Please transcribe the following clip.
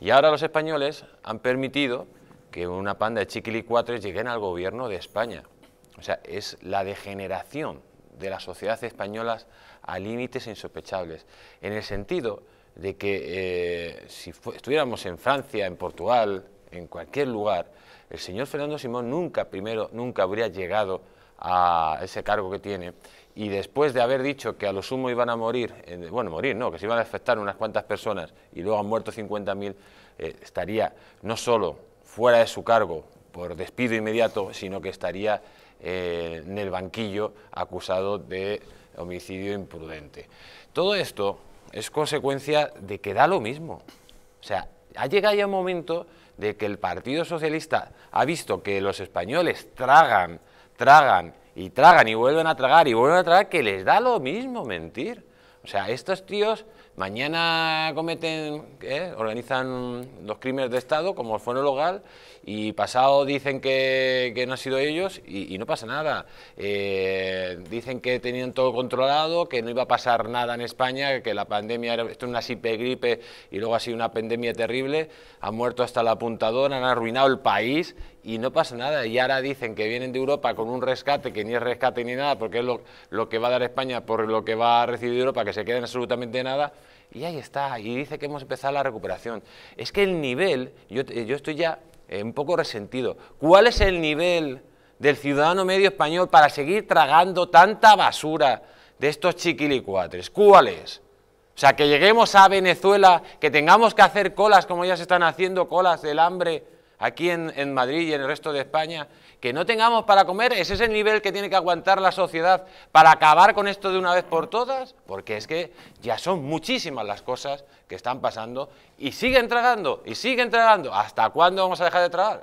Y ahora los españoles han permitido que una panda de chiquilicuatres lleguen al gobierno de España. O sea, es la degeneración de la sociedad española a límites insospechables, en el sentido de que eh, si estuviéramos en Francia, en Portugal, en cualquier lugar, el señor Fernando Simón nunca, primero, nunca habría llegado a ese cargo que tiene, y después de haber dicho que a lo sumo iban a morir, bueno, morir no, que se iban a afectar unas cuantas personas y luego han muerto 50.000, eh, estaría no solo fuera de su cargo por despido inmediato, sino que estaría eh, en el banquillo acusado de homicidio imprudente. Todo esto es consecuencia de que da lo mismo. O sea, ha llegado ya un momento de que el Partido Socialista ha visto que los españoles tragan tragan y tragan y vuelven a tragar y vuelven a tragar, que les da lo mismo mentir. O sea, estos tíos mañana cometen, ¿eh? organizan los crímenes de Estado, como el en el y pasado dicen que, no han sido ellos y, no pasa nada. Eh, dicen que tenían todo controlado, que no iba a pasar nada en España, que la pandemia era esto una gripe y luego ha sido una pandemia terrible, han muerto hasta la apuntadora, han arruinado el país y no pasa nada. Y ahora dicen que vienen de Europa con un rescate, que ni es rescate ni nada, porque es lo, que va a dar España por lo que va a recibir Europa, que se queden absolutamente nada, y ahí está, y dice que hemos empezado la recuperación. Es que el nivel, yo, eh, yo estoy ya eh, un poco resentido, ¿cuál es el nivel del ciudadano medio español para seguir tragando tanta basura de estos chiquilicuatres? ¿Cuál es? O sea, que lleguemos a Venezuela, que tengamos que hacer colas, como ya se están haciendo colas del hambre, aquí en, Madrid y en el resto de España, que no tengamos para comer, ¿es ese nivel que tiene que aguantar la sociedad para acabar con esto de una vez por todas? Porque es que ya son muchísimas las cosas que están pasando y siguen tragando, y siguen tragando. ¿Hasta cuándo vamos a dejar de tragar?